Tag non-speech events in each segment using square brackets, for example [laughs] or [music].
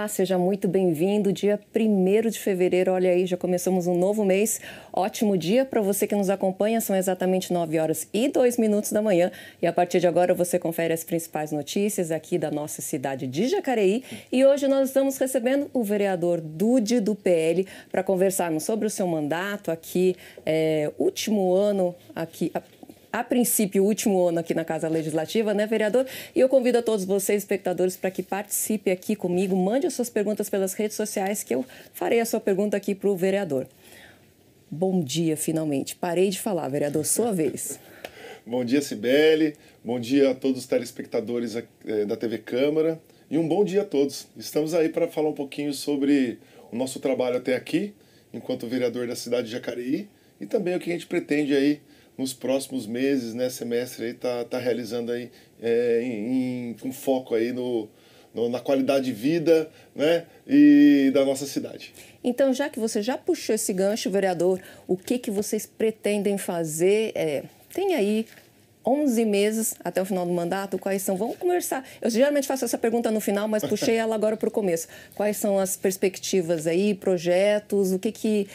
Olá, seja muito bem-vindo. Dia 1 de fevereiro, olha aí, já começamos um novo mês. Ótimo dia para você que nos acompanha. São exatamente 9 horas e 2 minutos da manhã. E a partir de agora você confere as principais notícias aqui da nossa cidade de Jacareí. E hoje nós estamos recebendo o vereador Dude do PL para conversarmos sobre o seu mandato aqui, é, último ano aqui a princípio, o último ano aqui na Casa Legislativa, né, vereador? E eu convido a todos vocês, espectadores, para que participe aqui comigo, mande as suas perguntas pelas redes sociais, que eu farei a sua pergunta aqui para o vereador. Bom dia, finalmente. Parei de falar, vereador, sua vez. bom dia, Cibele. Bom dia a todos os telespectadores eh, da TV Câmara. E um bom dia a todos. Estamos aí para falar um pouquinho sobre o nosso trabalho até aqui, enquanto vereador da cidade de Jacareí, e também o que a gente pretende aí nos próximos meses, né, semestre, aí tá, tá realizando aí é, em, com foco aí no, no, na qualidade de vida, né, e da nossa cidade. Então, já que você já puxou esse gancho, vereador, o que que vocês pretendem fazer? É, tem aí 11 meses até o final do mandato, quais são? Vamos conversar. Eu geralmente faço essa pergunta no final, mas puxei ela agora para o começo. Quais são as perspectivas aí, projetos, o que que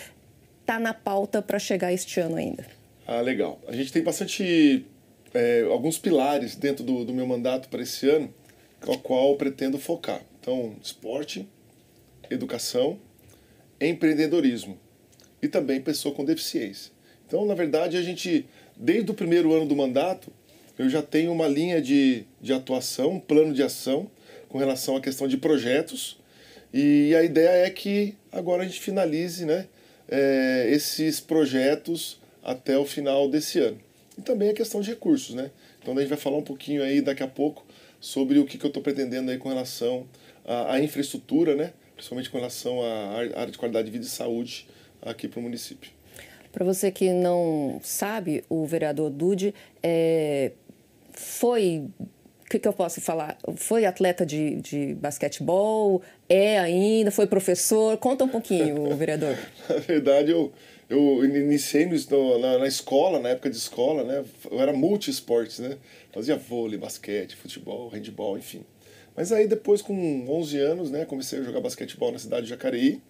está na pauta para chegar este ano ainda? Ah, legal. A gente tem bastante é, alguns pilares dentro do, do meu mandato para esse ano, ao qual pretendo focar. Então, esporte, educação, empreendedorismo e também pessoa com deficiência. Então, na verdade, a gente, desde o primeiro ano do mandato, eu já tenho uma linha de, de atuação, um plano de ação com relação à questão de projetos. E a ideia é que agora a gente finalize né, é, esses projetos até o final desse ano. E também a questão de recursos, né? Então a gente vai falar um pouquinho aí daqui a pouco sobre o que, que eu estou pretendendo aí com relação à, infraestrutura, né? Principalmente com relação à área de qualidade de vida e saúde aqui para o município. Para você que não sabe, o vereador Dude é, foi o que, que, eu posso falar? Foi atleta de, de basquetebol? É ainda? Foi professor? Conta um pouquinho, [laughs] vereador. Na verdade, eu eu iniciei no, na, na, escola, na época de escola, né? Eu era multi-esportes, né? Fazia vôlei, basquete, futebol, handball, enfim. Mas aí depois, com 11 anos, né? Comecei a jogar basquetebol na cidade de Jacareí.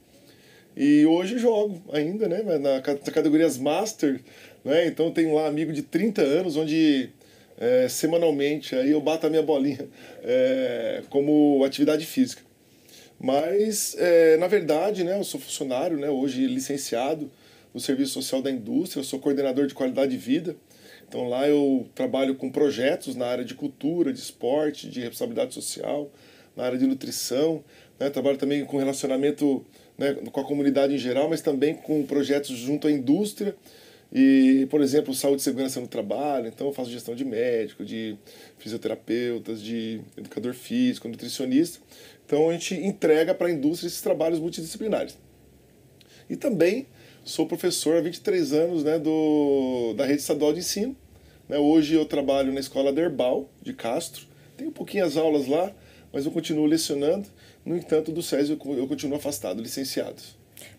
E hoje jogo ainda, né? Na, categorias Master, né? Então tenho lá amigo de 30 anos, onde é, semanalmente aí eu bato a minha bolinha é, como atividade física. Mas, é, na verdade, né? Eu sou funcionário, né? Hoje licenciado no Serviço Social da Indústria, eu sou coordenador de qualidade de vida. Então lá eu trabalho com projetos na área de cultura, de esporte, de responsabilidade social, na área de nutrição. Né? Trabalho também com relacionamento né, com a comunidade em geral, mas também com projetos junto à indústria e, por exemplo, saúde e segurança no trabalho. Então, eu faço gestão de médico, de fisioterapeutas, de educador físico, nutricionista. Então, a gente entrega para a indústria esses trabalhos multidisciplinares. E também Sou professor há 23 anos né, do, da rede estadual de ensino. Né? Hoje eu trabalho na escola Derbal, de Castro. Tenho um pouquinho as aulas lá, mas eu continuo lecionando. No entanto, do SESI eu, eu continuo afastado, licenciado.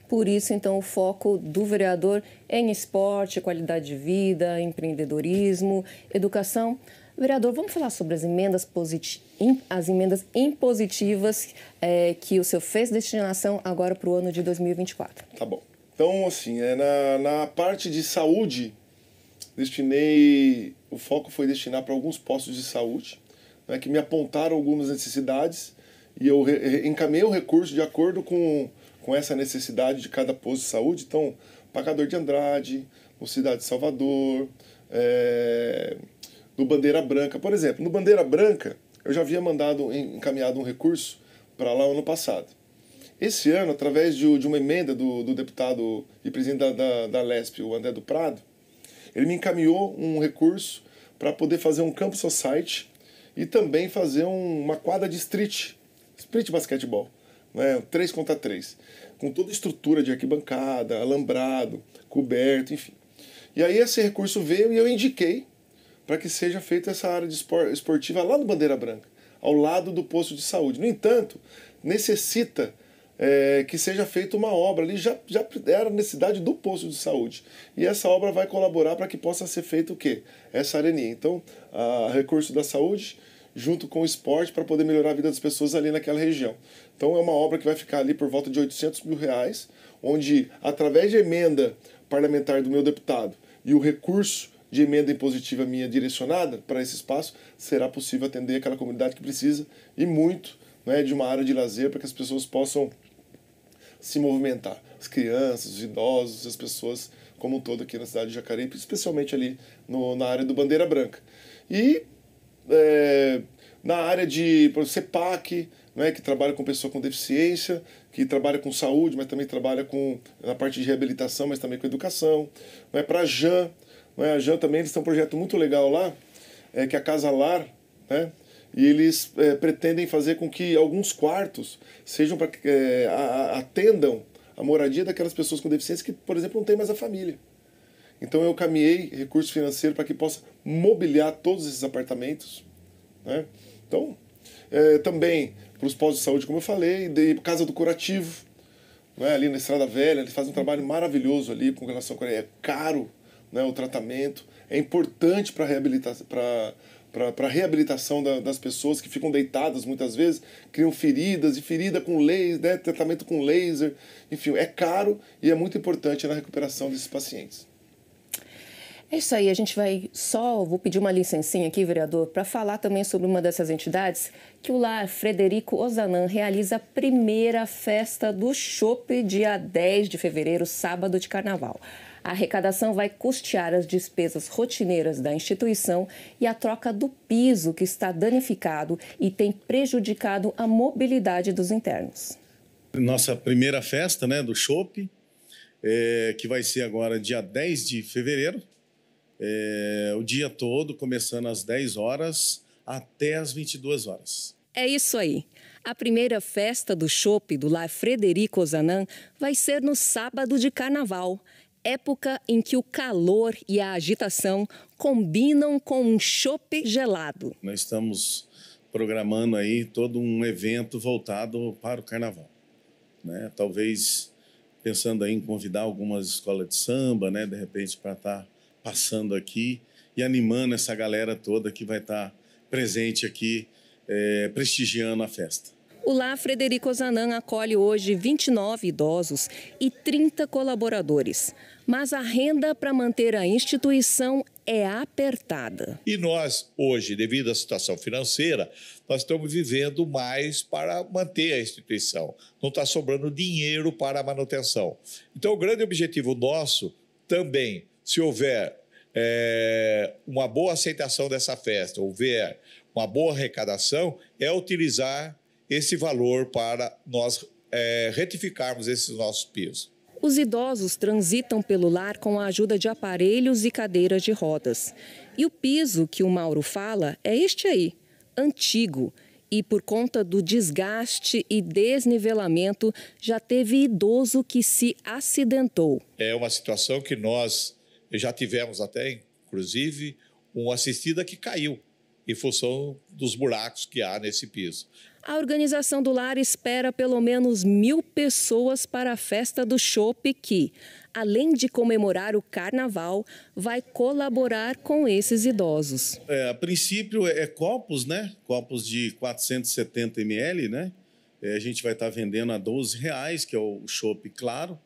Por isso, então, o foco do vereador é em esporte, qualidade de vida, empreendedorismo, educação. Vereador, vamos falar sobre as emendas, posit... as emendas impositivas é, que o senhor fez destinação agora para o ano de 2024. Tá bom. Então, assim, é na, na parte de saúde, destinei. O foco foi destinar para alguns postos de saúde, né, que me apontaram algumas necessidades e eu re, encaminhei o recurso de acordo com, com essa necessidade de cada posto de saúde. Então, Pagador de Andrade, no Cidade de Salvador, é, no Bandeira Branca. Por exemplo, no Bandeira Branca, eu já havia mandado encaminhado um recurso para lá ano passado. Esse ano, através de, de uma emenda do, do, deputado e presidente da, da, da LESP, o André do Prado, ele me encaminhou um recurso para poder fazer um campo society e também fazer um, uma quadra de street, street basquetebol, né, 3 contra 3, com toda a estrutura de arquibancada, alambrado, coberto, enfim. E aí esse recurso veio e eu indiquei para que seja feita essa área espor, esportiva lá no Bandeira Branca, ao lado do posto de saúde. No entanto, necessita é, que seja feita uma obra ali, já, já era necessidade do posto de saúde. E essa obra vai colaborar para que possa ser feito o quê? Essa areninha. Então, a recurso da saúde junto com o esporte para poder melhorar a vida das pessoas ali naquela região. Então é uma obra que vai ficar ali por volta de 800 mil reais, onde através de emenda parlamentar do meu deputado e o recurso de emenda impositiva minha direcionada para esse espaço, será possível atender aquela comunidade que precisa e muito né, de uma área de lazer para que as pessoas possam se movimentar. As crianças, os idosos, as pessoas como um todo aqui na cidade de Jacareí, especialmente ali no, na área do Bandeira Branca. E é, na área de exemplo, CEPAC, né, que trabalha com pessoa com deficiência, que trabalha com saúde, mas também trabalha com na parte de reabilitação, mas também com educação. Né, Para a JAN, né, a JAN também eles têm um projeto muito legal lá, é, que é a Casa Lar, né, e eles é, pretendem fazer com que alguns quartos sejam para é, eh, atendam a moradia daquelas pessoas com deficiência que, por exemplo, não tem mais a família. Então eu caminhei recurso financeiro para que possa mobiliar todos esses apartamentos. Né? Então, é, também para os postos de saúde, como eu falei, de Casa do Curativo, né? ali na Estrada Velha, eles fazem um trabalho maravilhoso ali com relação a... É caro né, o tratamento, é importante para reabilitação, para para a reabilitação da, das pessoas que ficam deitadas muitas vezes, criam feridas, e ferida com laser, né, tratamento com laser. Enfim, é caro e é muito importante na recuperação desses pacientes. É isso aí, a gente vai só, vou pedir uma licencinha aqui, vereador, para falar também sobre uma dessas entidades que o Lar Frederico Ozanam realiza a primeira festa do chopp dia 10 de fevereiro, sábado de carnaval. A arrecadação vai custear as despesas rotineiras da instituição e a troca do piso que está danificado e tem prejudicado a mobilidade dos internos. Nossa primeira festa né, do Chopp, é, que vai ser agora dia 10 de fevereiro, é, o dia todo, começando às 10 horas até às 22 horas. É isso aí. A primeira festa do Chopp do Lar Frederico Ozanan vai ser no sábado de carnaval época em que o calor e a agitação combinam com um chope gelado. Nós estamos programando aí todo um evento voltado para o carnaval. Né? Talvez pensando aí em convidar algumas escolas de samba, né? de repente, para estar tá passando aqui e animando essa galera toda que vai estar tá presente aqui, é, prestigiando a festa. O Lá Frederico Zanan acolhe hoje 29 idosos e 30 colaboradores mas a renda para manter a instituição é apertada. E nós, hoje, devido à situação financeira, nós estamos vivendo mais para manter a instituição. Não está sobrando dinheiro para a manutenção. Então, o grande objetivo nosso também, se houver é, uma boa aceitação dessa festa, houver uma boa arrecadação, é utilizar esse valor para nós é, retificarmos esses nossos pisos. Os idosos transitam pelo lar com a ajuda de aparelhos e cadeiras de rodas. E o piso que o Mauro fala é este aí, antigo. E por conta do desgaste e desnivelamento, já teve idoso que se acidentou. É uma situação que nós já tivemos até, inclusive, um assistida que caiu em função dos buracos que há nesse piso. A organização do lar espera pelo menos mil pessoas para a festa do Chope, que, além de comemorar o carnaval, vai colaborar com esses idosos. É, a princípio é, é copos, né? Copos de 470 ml, né? É, a gente vai estar tá vendendo a 12 reais, que é o Chope, Claro.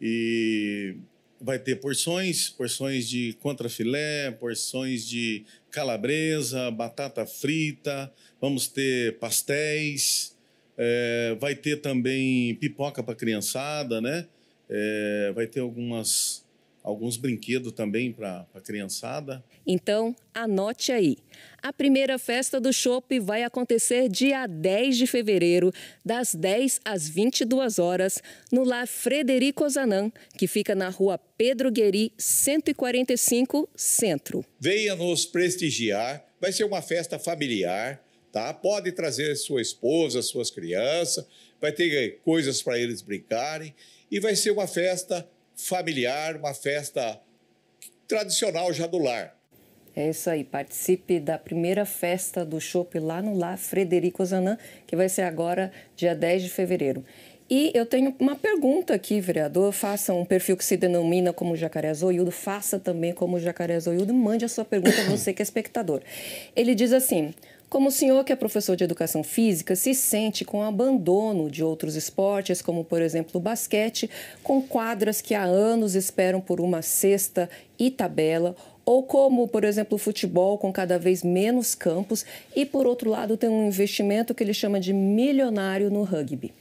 E vai ter porções, porções de contrafilé, porções de calabresa, batata frita, vamos ter pastéis, é, vai ter também pipoca para criançada, né? É, vai ter algumas alguns brinquedos também para a criançada. Então, anote aí. A primeira festa do Chopp vai acontecer dia 10 de fevereiro, das 10 às 22 horas, no Lar Frederico Zanan, que fica na rua Pedro Gueri, 145, Centro. Venha nos prestigiar, vai ser uma festa familiar, tá? Pode trazer sua esposa, suas crianças, vai ter eh, coisas para eles brincarem e vai ser uma festa familiar, uma festa tradicional já do lar. É isso aí, participe da primeira festa do Chopp lá no Lar Frederico Zanã, que vai ser agora, dia 10 de fevereiro. E eu tenho uma pergunta aqui, vereador. Faça um perfil que se denomina como Jacaré Zoiudo, faça também como Jacaré Zoiudo, mande a sua pergunta, você que é espectador. Ele diz assim: como o senhor, que é professor de educação física, se sente com o abandono de outros esportes, como por exemplo o basquete, com quadras que há anos esperam por uma cesta e tabela, ou como, por exemplo, o futebol com cada vez menos campos, e por outro lado tem um investimento que ele chama de milionário no rugby?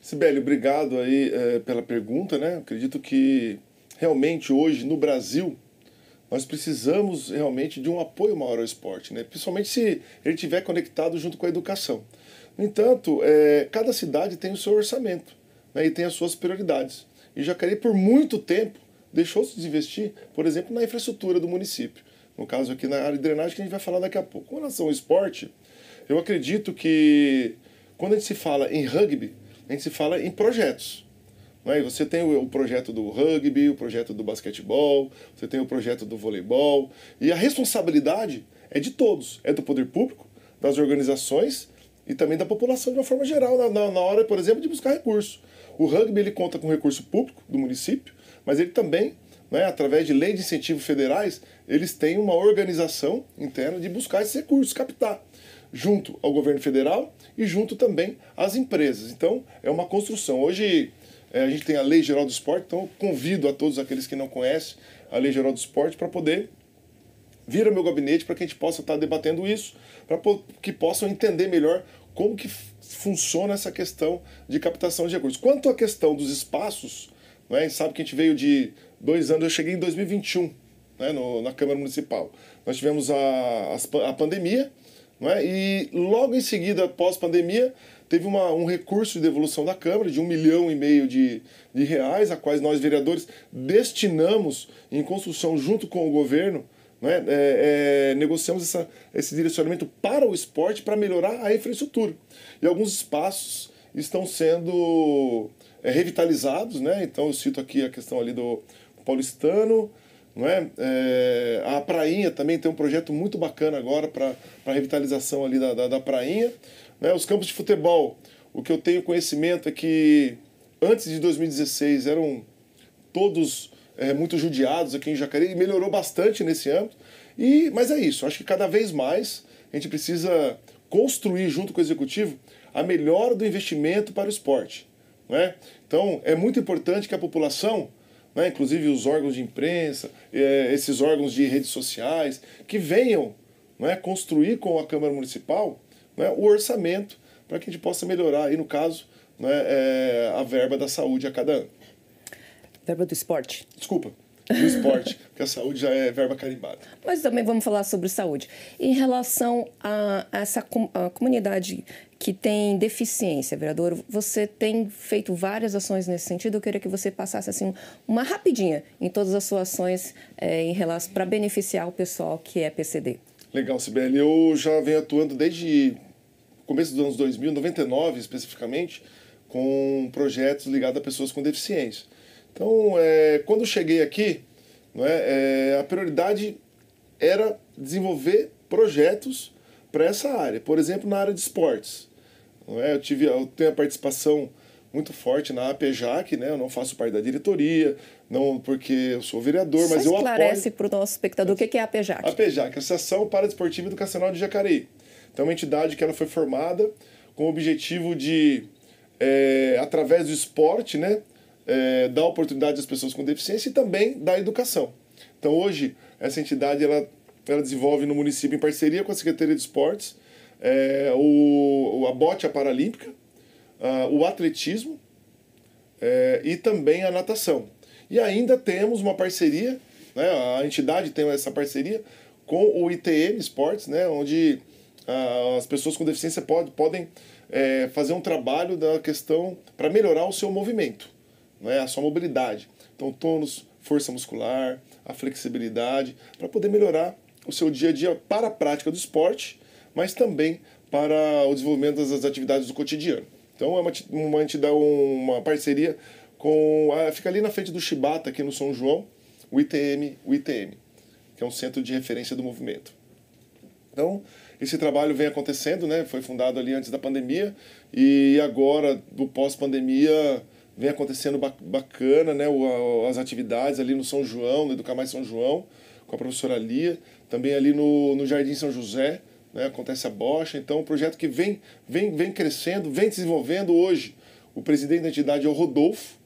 Sibeli, obrigado aí é, pela pergunta, né? Acredito que realmente hoje no Brasil nós precisamos realmente de um apoio maior ao esporte, né? principalmente se ele estiver conectado junto com a educação. No entanto, é, cada cidade tem o seu orçamento né? e tem as suas prioridades. E Jacareí, por muito tempo, deixou se desinvestir, por exemplo, na infraestrutura do município. No caso aqui na área de drenagem, que a gente vai falar daqui a pouco. Com relação ao esporte, eu acredito que quando a gente se fala em rugby, a gente se fala em projetos. É? você tem o, projeto do rugby, o projeto do basquetebol, você tem o projeto do voleibol. E a responsabilidade é de todos: é do poder público, das organizações e também da população de uma forma geral, na, na, na hora, por exemplo, de buscar recurso. O rugby ele conta com recurso público do município, mas ele também né, através de leis de incentivo federais, eles têm uma organização interna de buscar esses recursos, captar, junto ao governo federal e junto também às empresas. Então, é uma construção. Hoje, é, a gente tem a Lei Geral do Esporte, então convido a todos aqueles que não conhecem a Lei Geral do Esporte para poder vir ao meu gabinete para que a gente possa estar tá debatendo isso, para que possam entender melhor como que funciona essa questão de captação de recursos. Quanto à questão dos espaços, né, sabe que a gente veio de dois anos, eu cheguei em 2021 né, no, na Câmara Municipal. Nós tivemos a, a pandemia né, e logo em seguida, após pandemia, teve uma, um recurso de devolução da Câmara de um milhão e meio de, de reais, a quais nós, vereadores, destinamos em construção junto com o governo, né, é, é, negociamos essa, esse direcionamento para o esporte para melhorar a infraestrutura. E alguns espaços estão sendo é, revitalizados, né? então eu cito aqui a questão ali do paulistano, não é? é a Prainha também tem um projeto muito bacana agora para revitalização ali da, da, da, Prainha. Né? Os campos de futebol, o que eu tenho conhecimento é que antes de 2016 eram todos é, muito judiados aqui em Jacareí, e melhorou bastante nesse âmbito. E, mas é isso, acho que cada vez mais a gente precisa construir junto com o executivo a melhora do investimento para o esporte. Né? Então, é muito importante que a população, né, inclusive os órgãos de imprensa, é, esses órgãos de redes sociais, que venham né, construir com a Câmara Municipal né, o orçamento para que a gente possa melhorar, aí, no caso, né, é, a verba da saúde a cada ano. Verba do esporte. Desculpa, do esporte, [laughs] porque a saúde já é verba carimbada. Mas também vamos falar sobre saúde. Em relação a, essa com, a comunidade que tem deficiência, vereador, você tem feito várias ações nesse sentido. Eu queria que você passasse assim uma rapidinha em todas as suas ações é, em relação para beneficiar o pessoal que é PCD. Legal, Sibeli. Eu já venho atuando desde começo dos anos 2000, 99 especificamente, com projetos ligados a pessoas com deficiência. Então, é, quando cheguei aqui, não é, é a prioridade era desenvolver projetos para essa área. Por exemplo, na área de esportes. Não é? eu, tive, eu tenho a participação muito forte na APJAC, né? Eu não faço parte da diretoria, não porque eu sou vereador, Só mas eu apoio... esclarece para o nosso espectador o que é a APJAC. APJAC, Associação Paradesportiva Educacional de Jacareí. Então, é uma entidade que ela foi formada com o objetivo de, é, através do esporte, né, é, dar oportunidade às pessoas com deficiência e também da educação. Então, hoje, essa entidade ela, ela desenvolve no município, em parceria com a Secretaria de Esportes, é, o, a bote paralímpica, a, o atletismo é, e também a natação. E ainda temos uma parceria, né, a entidade tem essa parceria com o ITM Esportes, né, onde as pessoas com deficiência pode, podem é, fazer um trabalho da questão para melhorar o seu movimento, né, a sua mobilidade. Então, tônus, força muscular, a flexibilidade, para poder melhorar o seu dia a dia para a prática do esporte, mas também para o desenvolvimento das atividades do cotidiano. Então, é uma, uma, uma parceria com. A, fica ali na frente do Chibata, aqui no São João, o ITM, o ITM, que é um centro de referência do movimento. Então, esse trabalho vem acontecendo, né? Foi fundado ali antes da pandemia e agora, do pós-pandemia, vem acontecendo bacana, né? As atividades ali no São João, no Educar Mais São João, com a professora Lia, também ali no, no Jardim São José, né? Acontece a bocha. Então, um projeto que vem, vem, vem crescendo, vem desenvolvendo hoje. O presidente da entidade é o Rodolfo,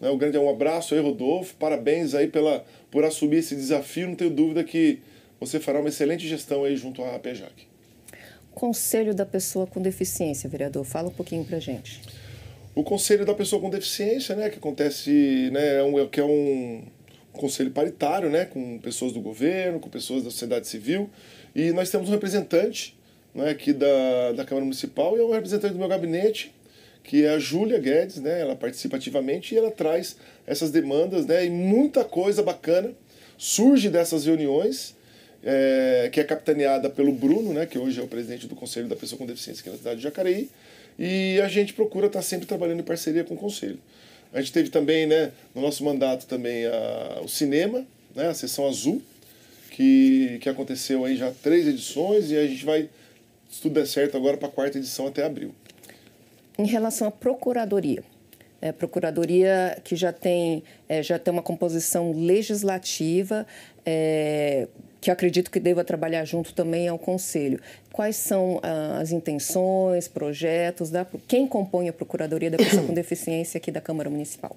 né? O grande é um abraço aí, Rodolfo. Parabéns aí pela, por assumir esse desafio. Não tenho dúvida que você fará uma excelente gestão aí junto à Rapejac conselho da pessoa com deficiência, vereador? Fala um pouquinho para gente. O conselho da pessoa com deficiência, né, que acontece, né, é um, é que é um conselho paritário, né, com pessoas do governo, com pessoas da sociedade civil, e nós temos um representante, né, aqui da, da Câmara Municipal e é um representante do meu gabinete, que é a Júlia Guedes, né, ela participa ativamente e ela traz essas demandas, né, e muita coisa bacana surge dessas reuniões é, que é capitaneada pelo Bruno, né, que hoje é o presidente do Conselho da Pessoa com Deficiência aqui é na cidade de Jacareí, e a gente procura estar tá sempre trabalhando em parceria com o Conselho. A gente teve também, né, no nosso mandato também a, o cinema, né, a sessão azul, que, que aconteceu aí já três edições e a gente vai, se tudo der certo, agora para a quarta edição até abril. Em relação à procuradoria, é, procuradoria que já tem, é, já tem uma composição legislativa, é, que acredito que deva trabalhar junto também ao Conselho. Quais são ah, as intenções, projetos, da, quem compõe a Procuradoria da Pessoa com Deficiência aqui da Câmara Municipal?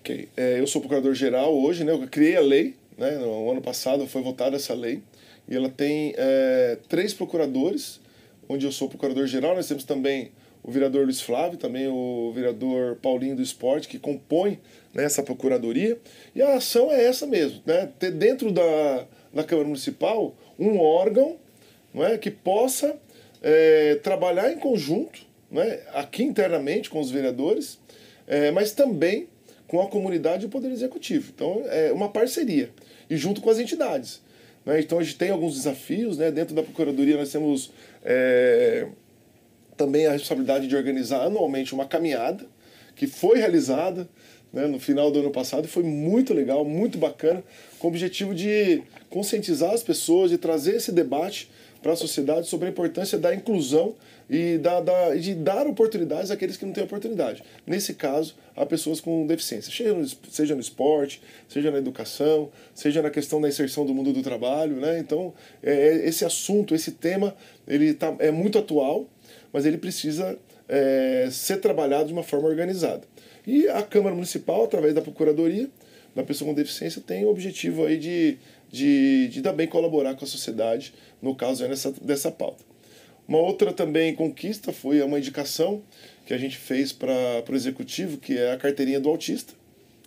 Ok. É, eu sou procurador-geral hoje, né? Eu criei a lei, né? No ano passado foi votada essa lei. E ela tem é, três procuradores, onde eu sou procurador-geral. Nós temos também o vereador Luiz Flávio, também o vereador Paulinho do Esporte, que compõe né, essa procuradoria. E a ação é essa mesmo, né? Ter dentro da na Câmara Municipal um órgão não é, que possa é, trabalhar em conjunto, é aqui internamente com os vereadores, é, mas também com a comunidade e o Poder Executivo. Então, é uma parceria, e junto com as entidades. Né. Então, a gente tem alguns desafios. Né? Dentro da Procuradoria, nós temos é, também a responsabilidade de organizar anualmente uma caminhada que foi realizada né, no final do ano passado. Foi muito legal, muito bacana, com o objetivo de conscientizar as pessoas, de trazer esse debate para a sociedade sobre a importância da inclusão e da, da, de dar oportunidades àqueles que não têm oportunidade. Nesse caso, a pessoas com deficiência, seja no, seja no esporte, seja na educação, seja na questão da inserção do mundo do trabalho. Né? Então, é, é, esse assunto, esse tema, ele tá, é muito atual, mas ele precisa é, ser trabalhado de uma forma organizada. E a Câmara Municipal, através da Procuradoria da Pessoa com Deficiência, tem o objetivo aí de, de, de também colaborar com a sociedade, no caso nessa, dessa pauta. Uma outra também conquista foi uma indicação que a gente fez para o Executivo, que é a carteirinha do autista,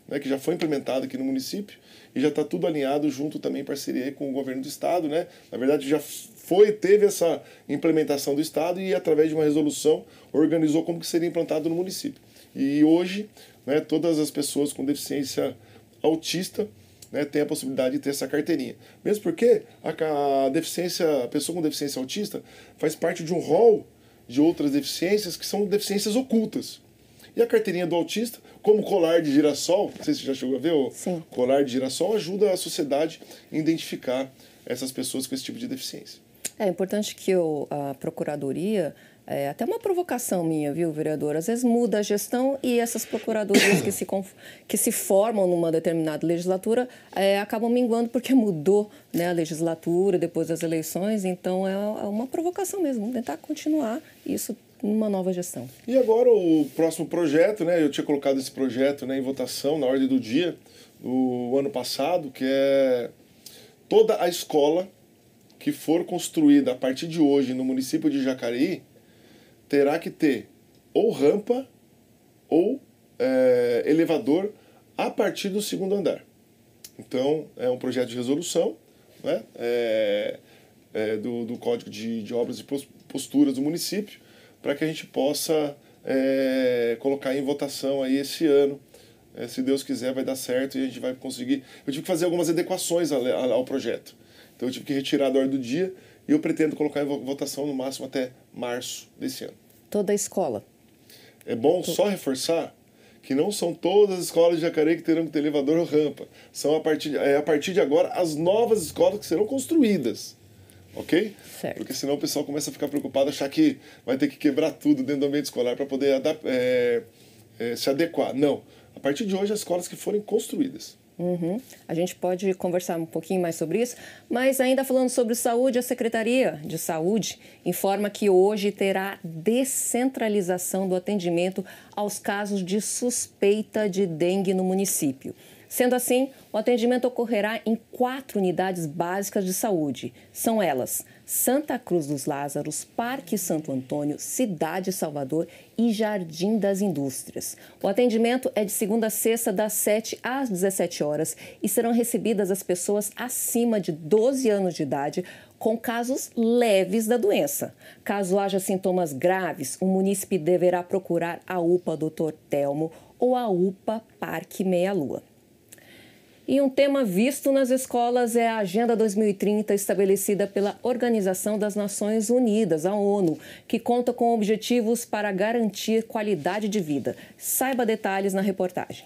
né, que já foi implementada aqui no município e já está tudo alinhado junto também em parceria com o governo do estado. Né? Na verdade, já foi, teve essa implementação do estado e através de uma resolução organizou como que seria implantado no município. E hoje, né, todas as pessoas com deficiência autista né, têm a possibilidade de ter essa carteirinha. Mesmo porque a, a deficiência, a pessoa com deficiência autista faz parte de um rol de outras deficiências que são deficiências ocultas. E a carteirinha do autista, como colar de girassol, não sei se você já chegou a ver, ou o colar de girassol ajuda a sociedade a identificar essas pessoas com esse tipo de deficiência. É importante que o, a Procuradoria é, até uma provocação minha, viu, vereador? Às vezes muda a gestão e essas procuradorias que se, que se formam numa determinada legislatura é, acabam minguando porque mudou né, a legislatura depois das eleições. Então é, é uma provocação mesmo, tentar continuar isso numa nova gestão. E agora o próximo projeto, né? Eu tinha colocado esse projeto né, em votação na ordem do dia do ano passado, que é toda a escola que for construída a partir de hoje no município de Jacareí terá que ter ou rampa ou é, elevador a partir do segundo andar. Então, é um projeto de resolução né, é, é, do, do Código de, de Obras e Posturas do município para que a gente possa é, colocar em votação aí esse ano. É, se Deus quiser, vai dar certo e a gente vai conseguir. Eu tive que fazer algumas adequações ao, ao projeto. Então, eu tive que retirar da hora do dia e eu pretendo colocar em votação no máximo até março desse ano toda a escola. É bom então, só reforçar que não são todas as escolas de Jacareí que terão que ter elevador ou rampa. São a partir, de, é a partir de agora as novas escolas que serão construídas. Ok? Certo. Porque senão o pessoal começa a ficar preocupado, achar que vai ter que quebrar tudo dentro do ambiente escolar para poder é, é, se adequar. Não. A partir de hoje, as escolas que forem construídas Uhum. A gente pode conversar um pouquinho mais sobre isso, mas ainda falando sobre saúde, a Secretaria de Saúde informa que hoje terá descentralização do atendimento aos casos de suspeita de dengue no município. Sendo assim, o atendimento ocorrerá em quatro unidades básicas de saúde. São elas: Santa Cruz dos Lázaros, Parque Santo Antônio, Cidade Salvador e Jardim das Indústrias. O atendimento é de segunda a sexta, das 7 às 17 horas, e serão recebidas as pessoas acima de 12 anos de idade com casos leves da doença. Caso haja sintomas graves, o munícipe deverá procurar a UPA Dr. Telmo ou a UPA Parque Meia Lua. E um tema visto nas escolas é a Agenda 2030, estabelecida pela Organização das Nações Unidas, a ONU, que conta com objetivos para garantir qualidade de vida. Saiba detalhes na reportagem.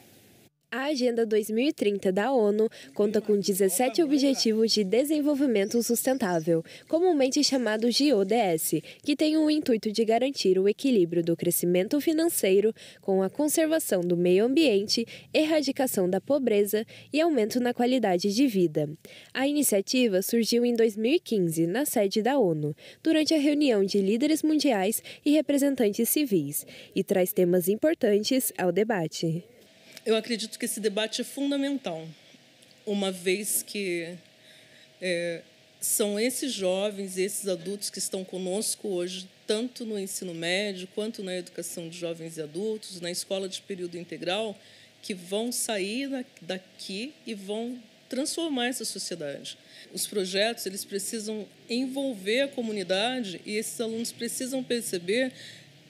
A Agenda 2030 da ONU conta com 17 Objetivos de Desenvolvimento Sustentável, comumente chamados de ODS, que têm o intuito de garantir o equilíbrio do crescimento financeiro com a conservação do meio ambiente, erradicação da pobreza e aumento na qualidade de vida. A iniciativa surgiu em 2015 na sede da ONU, durante a reunião de líderes mundiais e representantes civis, e traz temas importantes ao debate. Eu acredito que esse debate é fundamental, uma vez que é, são esses jovens, e esses adultos que estão conosco hoje, tanto no ensino médio quanto na educação de jovens e adultos, na escola de período integral, que vão sair daqui e vão transformar essa sociedade. Os projetos eles precisam envolver a comunidade e esses alunos precisam perceber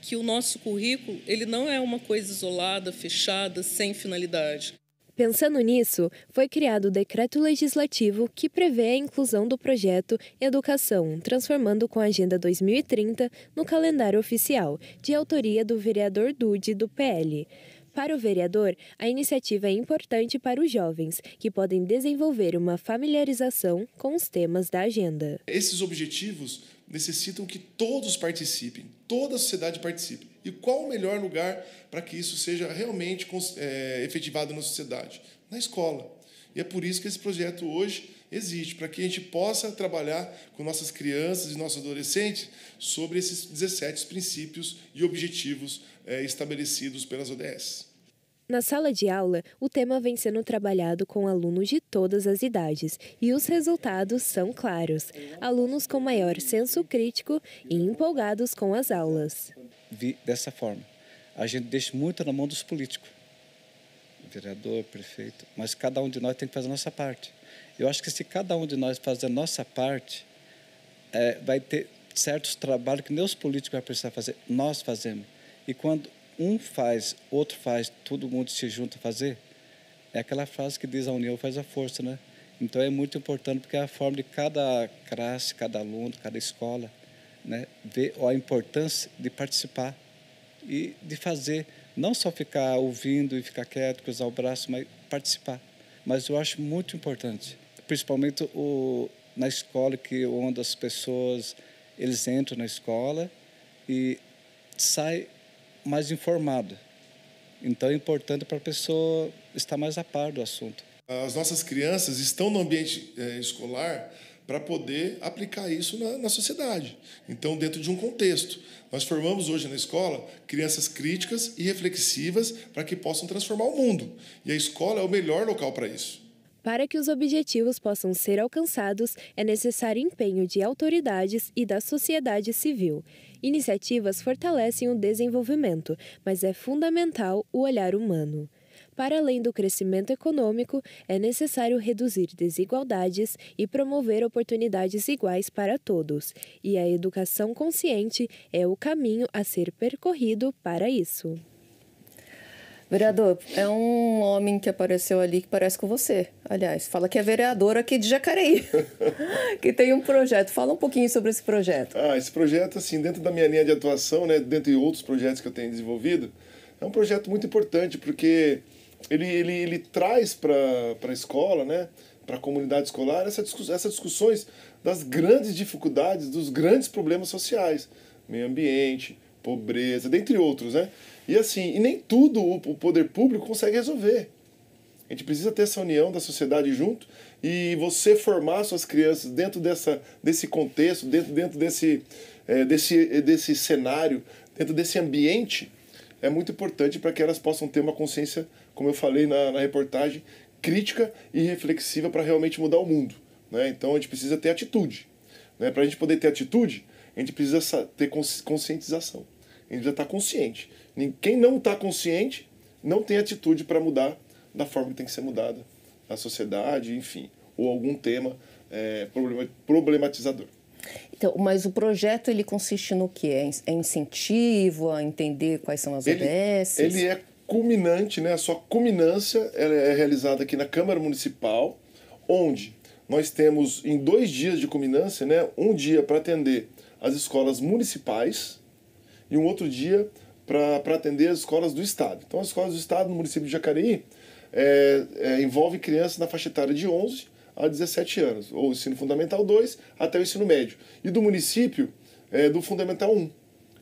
que o nosso currículo ele não é uma coisa isolada, fechada, sem finalidade. Pensando nisso, foi criado o decreto legislativo que prevê a inclusão do projeto Educação, transformando com a Agenda 2030 no calendário oficial, de autoria do vereador Dude do PL. Para o vereador, a iniciativa é importante para os jovens, que podem desenvolver uma familiarização com os temas da agenda. Esses objetivos necessitam que todos participem, toda a sociedade participe. E qual o melhor lugar para que isso seja realmente é, efetivado na sociedade? Na escola. E é por isso que esse projeto hoje existe, para que a gente possa trabalhar com nossas crianças e nossos adolescentes sobre esses 17 princípios e objetivos é, estabelecidos pelas ODS. Na sala de aula, o tema vem sendo trabalhado com alunos de todas as idades e os resultados são claros. Alunos com maior senso crítico e empolgados com as aulas. Dessa forma, a gente deixa muito na mão dos políticos, vereador, prefeito, mas cada um de nós tem que fazer a nossa parte. Eu acho que se cada um de nós fazer a nossa parte, é, vai ter certos trabalhos que nem os políticos vão precisar fazer, nós fazemos. E quando um faz, outro faz, todo mundo se junta a fazer, é aquela frase que diz a união faz a força, né? Então é muito importante porque é a forma de cada classe, cada aluno, cada escola, né, ver a importância de participar e de fazer, não só ficar ouvindo e ficar quieto, cruzar o braço, mas participar. Mas eu acho muito importante, principalmente o, na escola que é onde as pessoas eles entram na escola e sai mais informado. Então é importante para a pessoa estar mais a par do assunto. As nossas crianças estão no ambiente eh, escolar para poder aplicar isso na, na, sociedade. Então, dentro de um contexto. Nós formamos hoje na escola crianças críticas e reflexivas para que possam transformar o mundo. E a escola é o melhor local para isso. Para que os objetivos possam ser alcançados, é necessário empenho de autoridades e da sociedade civil. Iniciativas fortalecem o desenvolvimento, mas é fundamental o olhar humano. Para além do crescimento econômico, é necessário reduzir desigualdades e promover oportunidades iguais para todos, e a educação consciente é o caminho a ser percorrido para isso. Vereador, é um homem que apareceu ali que parece com você. Aliás, fala que é vereador aqui de Jacareí, [laughs] que tem um projeto. Fala um pouquinho sobre esse projeto. Ah, esse projeto, assim, dentro da minha linha de atuação, né, dentre outros projetos que eu tenho desenvolvido, é um projeto muito importante porque ele, ele, ele traz para a escola, né, para a comunidade escolar, essa discuss, essas discussões das grandes dificuldades, dos grandes problemas sociais, meio ambiente, pobreza, dentre outros, né? E assim, e nem tudo o poder público consegue resolver. A gente precisa ter essa união da sociedade junto e você formar suas crianças dentro dessa, desse contexto, dentro, dentro desse, é, desse, desse cenário, dentro desse ambiente, é muito importante para que elas possam ter uma consciência, como eu falei na, na reportagem, crítica e reflexiva para realmente mudar o mundo. Né? Então a gente precisa ter atitude. Né? Para a gente poder ter atitude, a gente precisa ter conscientização. A gente precisa estar consciente. Quem não está consciente não tem atitude para mudar da forma que tem que ser mudada a sociedade, enfim, ou algum tema é, problematizador. Então, mas o projeto ele consiste no que? É, é incentivo a entender quais são as ele, ODSs? Ele é culminante, né? a sua culminância é realizada aqui na Câmara Municipal, onde nós temos em dois dias de culminância, né? um dia para atender as escolas municipais e um outro dia para atender as escolas do Estado. Então, as escolas do Estado no município de Jacareí é, é, envolve crianças na faixa etária de 11 a 17 anos, ou ensino fundamental 2 até o ensino médio. E do município, é, do fundamental 1,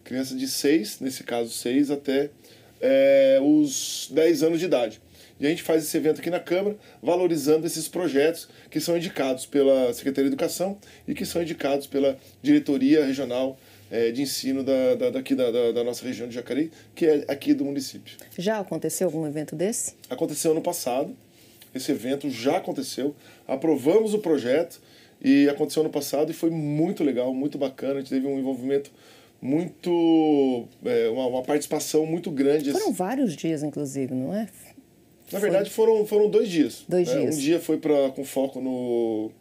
crianças de 6, nesse caso 6, até é, os 10 anos de idade. E a gente faz esse evento aqui na Câmara, valorizando esses projetos que são indicados pela Secretaria de Educação e que são indicados pela Diretoria Regional é, de ensino da, da, daqui da, da, da, nossa região de Jacareí, que é aqui do município. Já aconteceu algum evento desse? Aconteceu ano passado. Esse evento já aconteceu. Aprovamos o projeto e aconteceu ano passado e foi muito legal, muito bacana. A gente teve um envolvimento muito. É, uma, uma, participação muito grande. Foram vários dias, inclusive, não é? Na verdade, foram, foram dois dias. Dois né? dias. Um dia foi pra, com foco no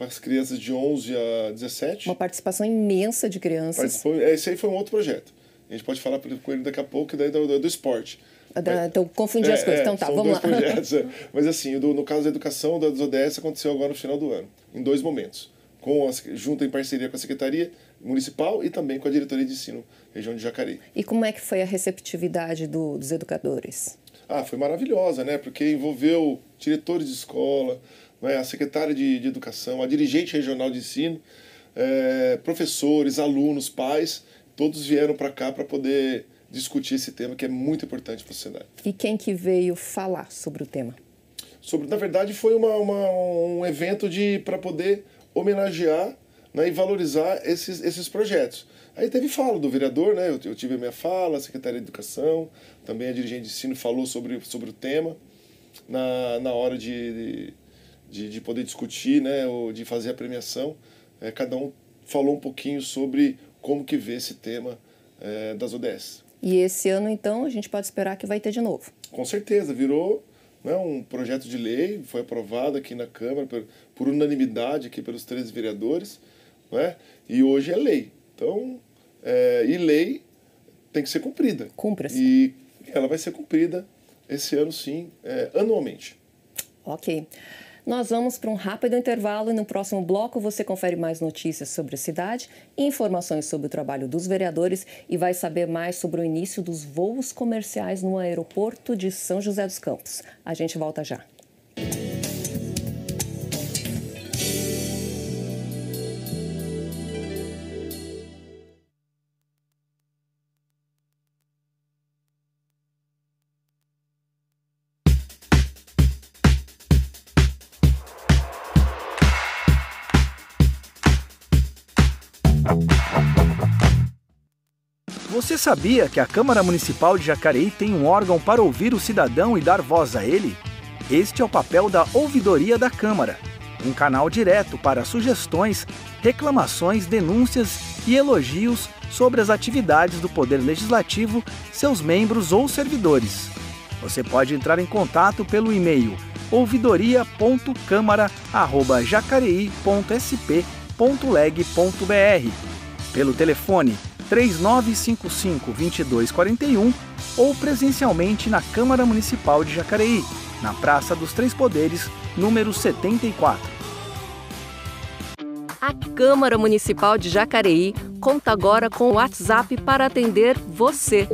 para as crianças de 11 a 17. Uma participação imensa de crianças. Participou, é, esse aí foi um outro projeto. A gente pode falar com ele daqui a pouco, daí é do, do, é do esporte. Ah, então, confundi é, as coisas. É, então, tá, são vamos dois lá. Projetos, é. [laughs] Mas, assim, do, no caso da educação, dos ODS aconteceu agora no final do ano, em dois momentos. Com as, junto em parceria com a Secretaria Municipal e também com a Diretoria de Ensino, região de Jacareí. E como é que foi a receptividade do, dos educadores? Ah, foi maravilhosa, né? Porque envolveu diretores de escola, né, a secretária de, de educação, a dirigente regional de ensino, é, professores, alunos, pais, todos vieram para cá para poder discutir esse tema que é muito importante para a sociedade. E quem que veio falar sobre o tema? Sobre, na verdade, foi uma, uma um evento de para poder homenagear né, e valorizar esses, esses projetos. Aí teve fala do vereador, né? Eu, eu tive a minha fala, a secretária de educação, também a dirigente de ensino falou sobre, sobre o tema na, na hora de, de de, de poder discutir, né, ou de fazer a premiação, é, cada um falou um pouquinho sobre como que vê esse tema é, das ODS. E esse ano, então, a gente pode esperar que vai ter de novo. Com certeza, virou né, um projeto de lei, foi aprovado aqui na Câmara por, por unanimidade aqui pelos três vereadores, né, e hoje é lei. Então, é, e lei tem que ser cumprida. Cumpra-se. E ela vai ser cumprida esse ano, sim, é, anualmente. Ok. Nós vamos para um rápido intervalo e no próximo bloco você confere mais notícias sobre a cidade informações sobre o trabalho dos vereadores e vai saber mais sobre o início dos voos comerciais no aeroporto de São José dos Campos. A gente volta já. Você sabia que a Câmara Municipal de Jacareí tem um órgão para ouvir o cidadão e dar voz a ele? Este é o papel da Ouvidoria da Câmara, um canal direto para sugestões, reclamações, denúncias e elogios sobre as atividades do Poder Legislativo, seus membros ou servidores. Você pode entrar em contato pelo e-mail ouvidoria.câmara.jacareí.sp.leg.br, pelo telefone 3955-2241 ou presencialmente na Câmara Municipal de Jacareí, na Praça dos Três Poderes, número 74. A Câmara Municipal de Jacareí conta agora com o WhatsApp para atender você.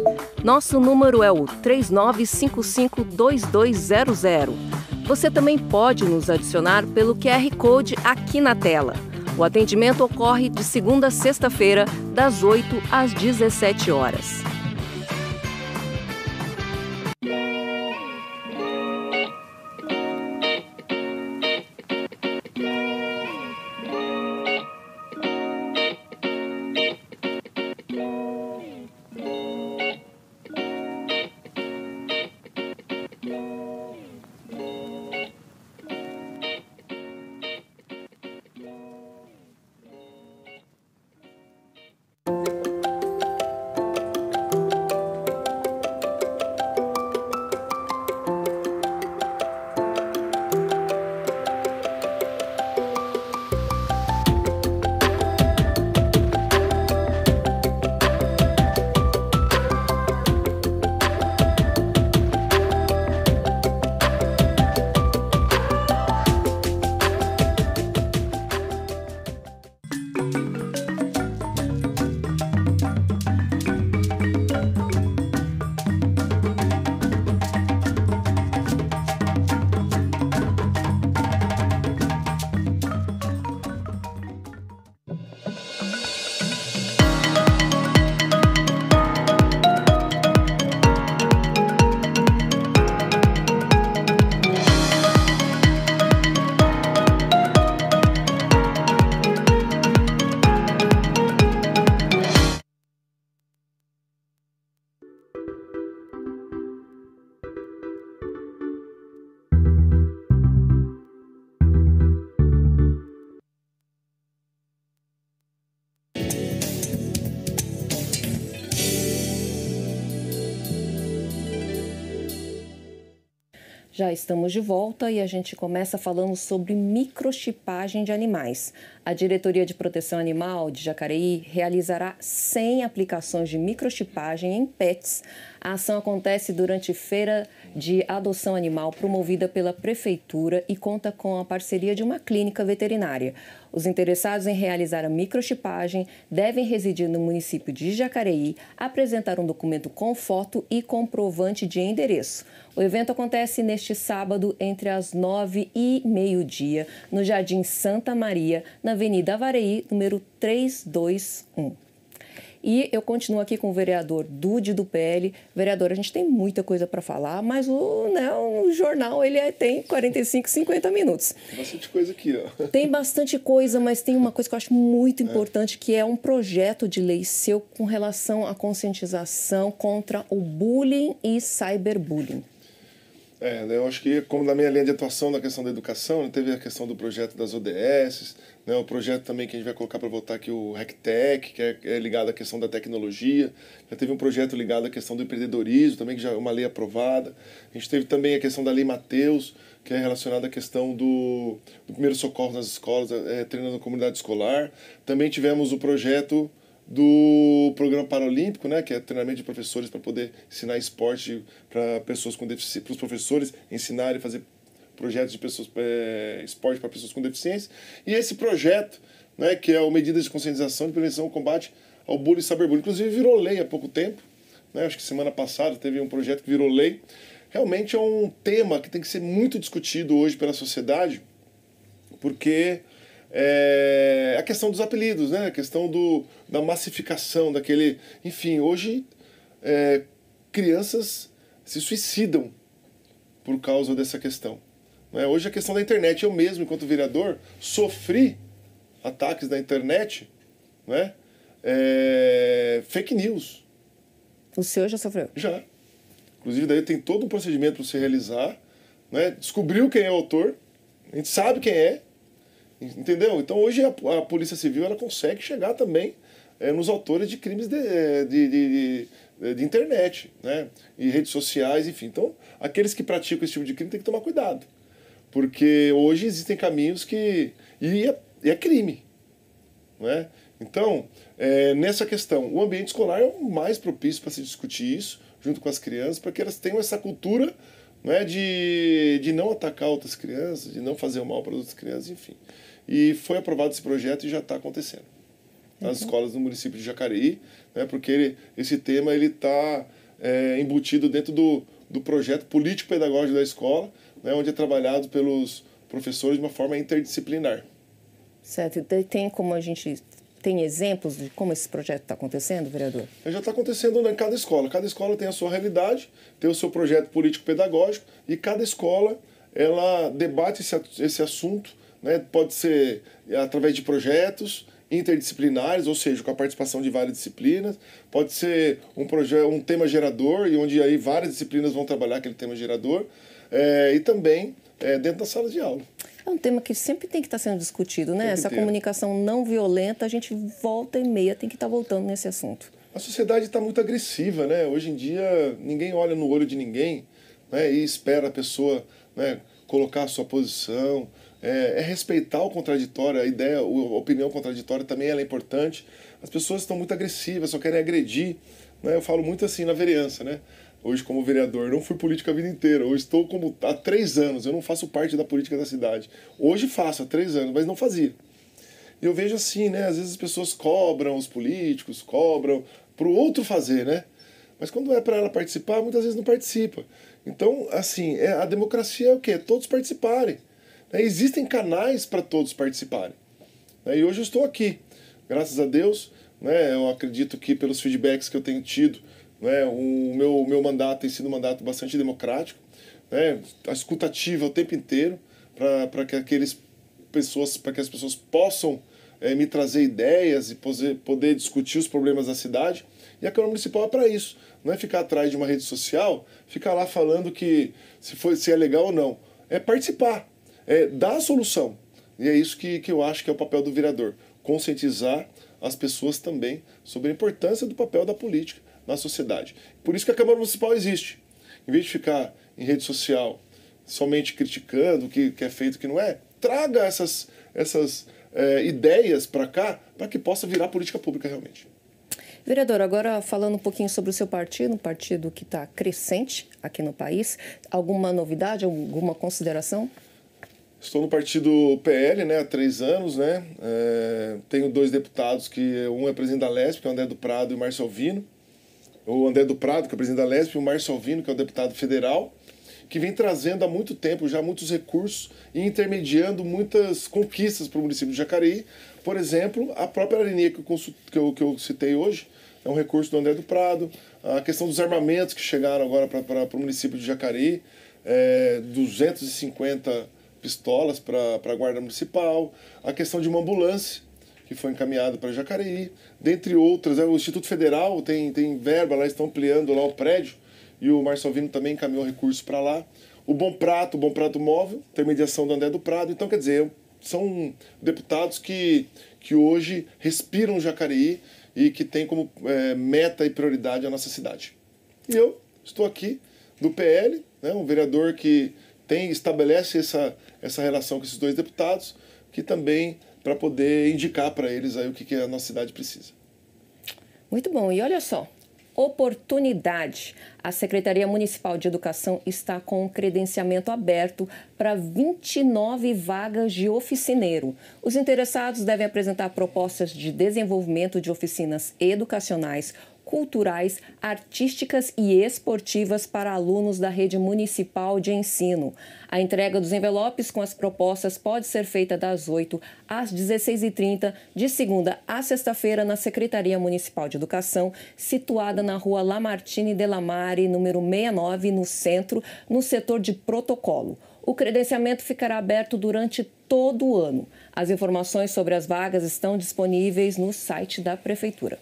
Nosso número é o 3955-2200. Você também pode nos adicionar pelo QR Code aqui na tela. O atendimento ocorre de segunda a sexta-feira, das 8 às 17 horas. Já estamos de volta e a gente começa falando sobre microchipagem de animais. A Diretoria de Proteção Animal de Jacareí realizará 100 aplicações de microchipagem em pets a ação acontece durante feira de adoção animal promovida pela prefeitura e conta com a parceria de uma clínica veterinária. Os interessados em realizar a microchipagem devem residir no município de Jacareí, apresentar um documento com foto e comprovante de endereço. O evento acontece neste sábado entre as nove e meio-dia no Jardim Santa Maria, na Avenida Avareí, número 321. E eu continuo aqui com o vereador Dude do PL. Vereador, a gente tem muita coisa para falar, mas o, né, o jornal ele é, tem 45, 50 minutos. Tem bastante coisa aqui, ó. [laughs] Tem bastante coisa, mas tem uma coisa que eu acho muito é. importante, é. que é um projeto de lei seu com relação à conscientização contra o bullying e cyberbullying. É, né, eu acho que, como na minha linha de atuação na questão da educação, né, teve a questão do projeto das ODS, né, o projeto também que a gente vai colocar para votar aqui, o RecTech, que é, é, ligado à questão da tecnologia. Já teve um projeto ligado à questão do empreendedorismo, também que já é uma lei aprovada. A gente teve também a questão da Lei Mateus, que é relacionada à questão do, do primeiro socorro nas escolas, é, treinando a comunidade escolar. Também tivemos o projeto do programa paralímpico, né, que é treinamento de professores para poder ensinar esporte para pessoas com deficiência, para os professores ensinar e fazer projetos de pessoas, é, esporte para pessoas com deficiência. E esse projeto, né, que é o Medidas de Conscientização de Prevenção ao Combate ao Bullying e Cyberbullying. Inclusive virou lei há pouco tempo, né, acho que semana passada teve um projeto que virou lei. Realmente é um tema que tem que ser muito discutido hoje pela sociedade, porque é, a questão dos apelidos, né? A questão do, da massificação, daquele... Enfim, hoje é, crianças se suicidam por causa dessa questão. Né? Hoje a questão da internet, eu mesmo, enquanto vereador, sofri ataques da internet, né? É... fake news. O senhor já sofreu? Já. Inclusive, daí tem todo um procedimento para se realizar. Né? Descobriu quem é o autor, a gente sabe quem é, entendeu? Então, hoje a, a Polícia Civil ela consegue chegar também é, nos autores de crimes de, é, de, de, de, de internet, né? e redes sociais, enfim. Então, aqueles que praticam esse tipo de crime têm que tomar cuidado. Porque hoje existem caminhos que. E é, é crime. Né? Então, é, nessa questão, o ambiente escolar é o mais propício para se discutir isso, junto com as crianças, para que elas tenham essa cultura né, de, de não atacar outras crianças, de não fazer o mal para outras crianças, enfim. E foi aprovado esse projeto e já está acontecendo nas uhum. escolas do município de Jacareí, né, porque ele, esse tema ele está é, embutido dentro do, do projeto político-pedagógico da escola, né, onde é trabalhado pelos professores de uma forma interdisciplinar. Certo. E então, tem como a gente tem exemplos de como esse projeto está acontecendo, vereador? É, já está acontecendo em cada escola. Cada escola tem a sua realidade, tem o seu projeto político-pedagógico e cada escola ela debate esse, esse assunto, né? pode ser através de projetos interdisciplinares, ou seja, com a participação de várias disciplinas, pode ser um projeto, um tema gerador e onde aí várias disciplinas vão trabalhar aquele tema gerador, é, e também é, dentro da sala de aula. É um tema que sempre tem que estar sendo discutido, né? Essa comunicação não violenta, a gente volta e meia tem que estar voltando nesse assunto. A sociedade está muito agressiva, né? Hoje em dia, ninguém olha no olho de ninguém né? e espera a pessoa né, colocar a sua posição. É, é, respeitar o contraditório, a ideia, a opinião contraditória também é importante. As pessoas estão muito agressivas, só querem agredir. Né? Eu falo muito assim na vereança, né? hoje como vereador. Não fui política a vida inteira. Hoje estou como há três anos. Eu não faço parte da política da cidade. Hoje faço, há três anos, mas não fazia. E eu vejo assim, né? Às vezes as pessoas cobram, os políticos cobram, para o outro fazer, né? Mas quando é para ela participar, muitas vezes não participa. Então, assim, é, a democracia é o quê? É todos participarem. Né? Existem canais para todos participarem. Né? E hoje eu estou aqui. Graças a Deus, né? eu acredito que pelos feedbacks que eu tenho tido né? O meu, meu mandato tem sido um mandato bastante democrático, né? Tá escutativa o tempo inteiro para que aqueles pessoas para que as pessoas possam é, me trazer ideias e poder, poder discutir os problemas da cidade. E a Câmara Municipal é para isso. Não é ficar atrás de uma rede social, ficar lá falando que se, foi, se é legal ou não. É participar, é dar a solução. E é isso que, que eu acho que é o papel do vereador: conscientizar as pessoas também sobre a importância do papel da política na sociedade. Por isso que a Câmara Municipal existe. Em vez de ficar em rede social somente criticando o que, que é feito o que não é, traga essas, essas é, ideias para cá para que possa virar política pública realmente. Vereador, agora falando um pouquinho sobre o seu partido, um partido que está crescente aqui no país, alguma novidade, alguma consideração? Estou no partido PL né, há três anos, né? É, tenho dois deputados que um é presidente da LESP, que é o André do Prado e o Marcio Alvino o André do Prado, que é o presidente da LESP, e o Márcio Alvino, que é o deputado federal, que vem trazendo há muito tempo já muitos recursos e intermediando muitas conquistas para o município de Jacareí. Por exemplo, a própria areninha que eu, que eu, que eu citei hoje é um recurso do André do Prado, a questão dos armamentos que chegaram agora para, para, o município de Jacareí, é, 250 pistolas para, para a Guarda Municipal, a questão de uma ambulância que foi encaminhado para Jacareí, dentre outras. Né? O Instituto Federal tem, tem verba, lá estão ampliando lá o prédio e o Vino também encaminhou recursos para lá. O Bom Prato, o Bom Prato Móvel, intermediação do André do Prado. Então, quer dizer, são deputados que, que hoje respiram Jacareí e que têm como é, meta e prioridade a nossa cidade. E eu estou aqui do PL, né, um vereador que tem estabelece essa, essa relação com esses dois deputados, que também para poder indicar para eles aí o que, que a nossa cidade precisa. Muito bom. E olha só, oportunidade. A Secretaria Municipal de Educação está com um credenciamento aberto para 29 vagas de oficineiro. Os interessados devem apresentar propostas de desenvolvimento de oficinas educacionais culturais, artísticas e esportivas para alunos da rede municipal de ensino. A entrega dos envelopes com as propostas pode ser feita das 8 às 16h30, de segunda a sexta-feira, na Secretaria Municipal de Educação, situada na rua Lamartine Delamare, número 69, no centro, no setor de protocolo. O credenciamento ficará aberto durante todo o ano. As informações sobre as vagas estão disponíveis no site da Prefeitura.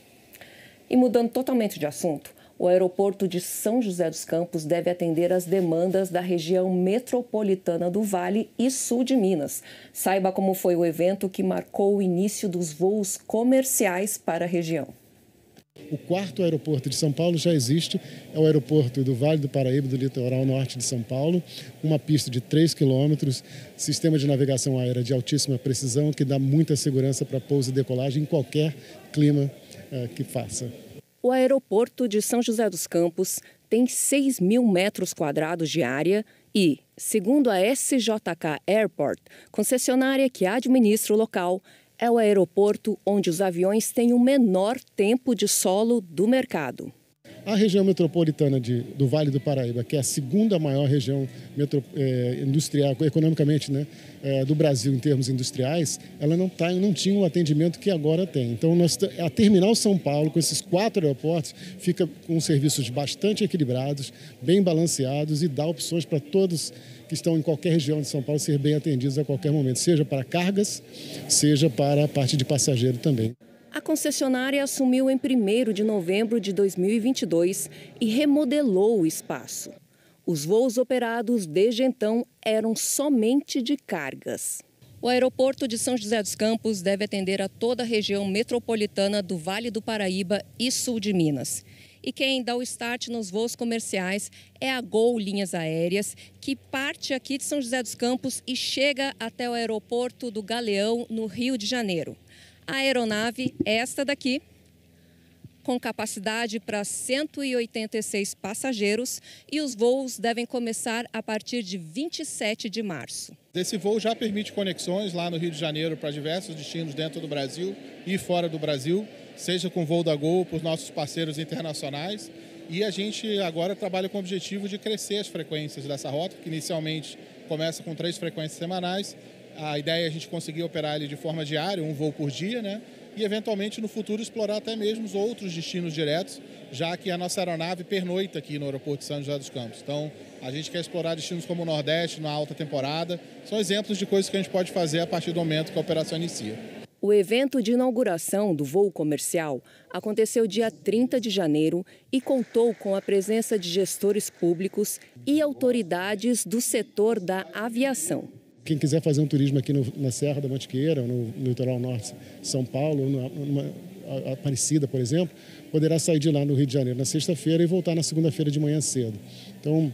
E mudando totalmente de assunto, o aeroporto de São José dos Campos deve atender as demandas da região metropolitana do Vale e Sul de Minas. Saiba como foi o evento que marcou o início dos voos comerciais para a região. O quarto aeroporto de São Paulo já existe, é o aeroporto do Vale do Paraíba, do litoral norte de São Paulo, uma pista de 3 quilômetros, sistema de navegação aérea de altíssima precisão que dá muita segurança para pouso e decolagem em qualquer clima é, que faça. O aeroporto de São José dos Campos tem 6 mil metros quadrados de área e, segundo a SJK Airport, concessionária que administra o local, é o aeroporto onde os aviões têm o menor tempo de solo do mercado. A região metropolitana de, do Vale do Paraíba, que é a segunda maior região metro, é, industrial, economicamente, né, é, do Brasil em termos industriais, ela não, tá, não tinha o atendimento que agora tem. Então, nós, a Terminal São Paulo, com esses quatro aeroportos, fica com serviços bastante equilibrados, bem balanceados e dá opções para todos que estão em qualquer região de São Paulo ser bem atendidos a qualquer momento, seja para cargas, seja para a parte de passageiro também. A concessionária assumiu em 1 de novembro de 2022 e remodelou o espaço. Os voos operados desde então eram somente de cargas. O aeroporto de São José dos Campos deve atender a toda a região metropolitana do Vale do Paraíba e sul de Minas. E quem dá o start nos voos comerciais é a Gol Linhas Aéreas, que parte aqui de São José dos Campos e chega até o aeroporto do Galeão, no Rio de Janeiro. A aeronave, esta daqui, com capacidade para 186 passageiros e os voos devem começar a partir de 27 de março. Esse voo já permite conexões lá no Rio de Janeiro para diversos destinos dentro do Brasil e fora do Brasil, seja com voo da Gol, para os nossos parceiros internacionais. E a gente agora trabalha com o objetivo de crescer as frequências dessa rota, que inicialmente começa com três frequências semanais a ideia é a gente conseguir operar ele de forma diária, um voo por dia, né? E eventualmente no futuro explorar até mesmo os outros destinos diretos, já que a nossa aeronave pernoita aqui no aeroporto de São José dos Campos. Então, a gente quer explorar destinos como o Nordeste na alta temporada. São exemplos de coisas que a gente pode fazer a partir do momento que a operação inicia. O evento de inauguração do voo comercial aconteceu dia 30 de janeiro e contou com a presença de gestores públicos e autoridades do setor da aviação quem quiser fazer um turismo aqui no, na Serra da Mantiqueira, no, no litoral norte de São Paulo, numa, Aparecida, por exemplo, poderá sair de lá no Rio de Janeiro na sexta-feira e voltar na segunda-feira de manhã cedo. Então,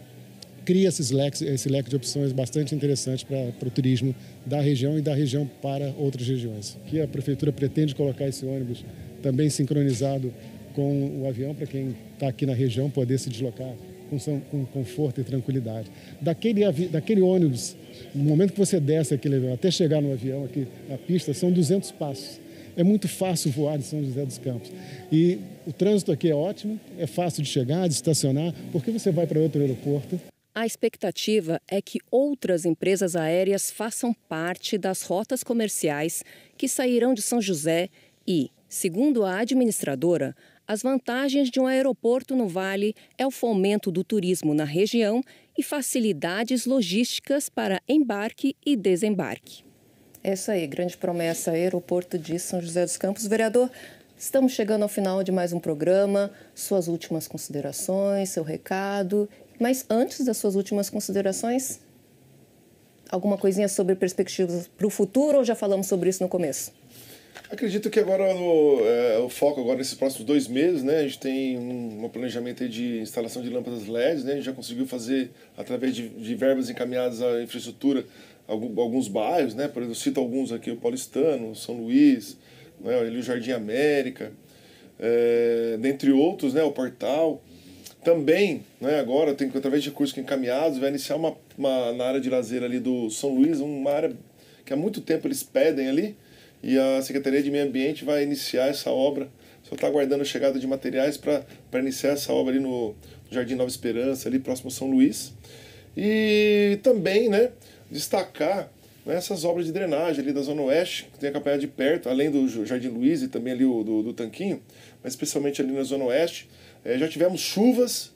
cria esses leques, esse leque de opções bastante interessante para o turismo da região e da região para outras regiões. Que a prefeitura pretende colocar esse ônibus também sincronizado com o avião para quem está aqui na região poder se deslocar com, com conforto e tranquilidade. Daquele, daquele ônibus no momento que você desce aquele avião, até chegar no avião aqui na pista, são 200 passos. É muito fácil voar de São José dos Campos. E o trânsito aqui é ótimo, é fácil de chegar, de estacionar, porque você vai para outro aeroporto. A expectativa é que outras empresas aéreas façam parte das rotas comerciais que sairão de São José e, segundo a administradora, as vantagens de um aeroporto no Vale é o fomento do turismo na região e facilidades logísticas para embarque e desembarque. É isso aí, grande promessa, aeroporto de São José dos Campos. Vereador, estamos chegando ao final de mais um programa. Suas últimas considerações, seu recado. Mas antes das suas últimas considerações, alguma coisinha sobre perspectivas para o futuro ou já falamos sobre isso no começo? Acredito que agora no, é, o foco agora nesses próximos dois meses, né, a gente tem um, um planejamento de instalação de lâmpadas LEDs, né, a gente já conseguiu fazer através de, de verbas encaminhadas à infraestrutura algum, alguns bairros, né, por exemplo, cito alguns aqui, o Paulistano, São Luís, né, o Jardim América, é, dentre outros, né, o Portal. Também, né, agora, tem através de recursos encaminhados, vai iniciar uma, uma, na área de lazer ali do São Luís, uma área que há muito tempo eles pedem ali, e a Secretaria de Meio Ambiente vai iniciar essa obra. Só está aguardando a chegada de materiais para iniciar essa obra ali no Jardim Nova Esperança, ali próximo a São Luís. E também né, destacar né, essas obras de drenagem ali da Zona Oeste, que tem acompanhado de perto, além do Jardim Luiz e também ali o, do, do Tanquinho, mas especialmente ali na Zona Oeste. É, já tivemos chuvas,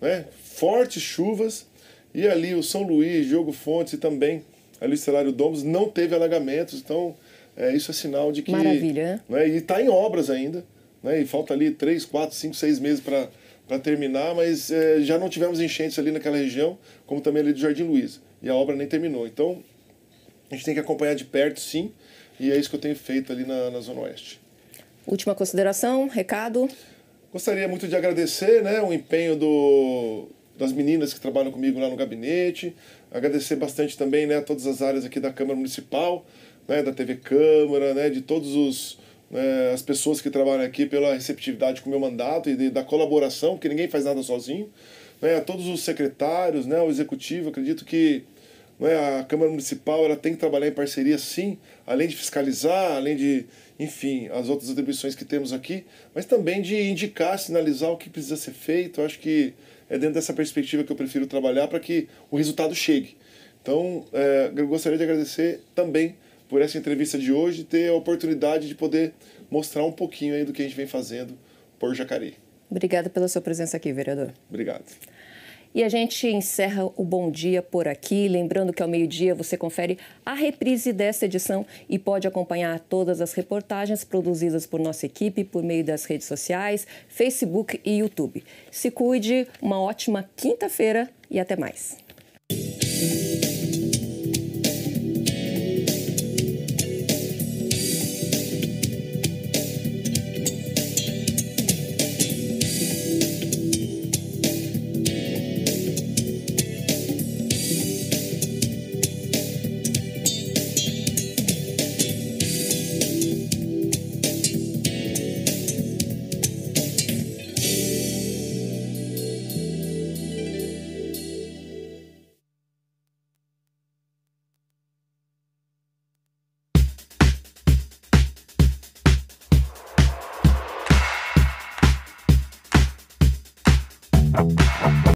né, fortes chuvas, e ali o São Luís, Diogo Fontes e também ali o Estelário Domos não teve alagamentos, então é, isso é sinal de que. Maravilha, né? E está em obras ainda, né? E falta ali três, quatro, cinco, seis meses para para terminar, mas é, já não tivemos enchentes ali naquela região, como também ali do Jardim Luiz. E a obra nem terminou. Então, a gente tem que acompanhar de perto, sim, e é isso que eu tenho feito ali na, na Zona Oeste. Última consideração, recado? Gostaria muito de agradecer né, o empenho do, das meninas que trabalham comigo lá no gabinete, agradecer bastante também né, todas as áreas aqui da Câmara Municipal, né, da TV Câmara, né, de todos os né, as pessoas que trabalham aqui pela receptividade com o meu mandato e da colaboração, porque ninguém faz nada sozinho, né, a todos os secretários, né, o executivo, acredito que né, a Câmara Municipal ela tem que trabalhar em parceria sim, além de fiscalizar, além de, enfim, as outras atribuições que temos aqui, mas também de indicar, sinalizar o que precisa ser feito. Eu acho que é dentro dessa perspectiva que eu prefiro trabalhar para que o resultado chegue. Então, é, eu gostaria de agradecer também por essa entrevista de hoje, ter a oportunidade de poder mostrar um pouquinho aí do que a gente vem fazendo por Jacareí. Obrigada pela sua presença aqui, vereador. Obrigado. E a gente encerra o Bom Dia por aqui. Lembrando que ao meio-dia você confere a reprise dessa edição e pode acompanhar todas as reportagens produzidas por nossa equipe por meio das redes sociais, Facebook e YouTube. Se cuide, uma ótima quinta-feira e até mais.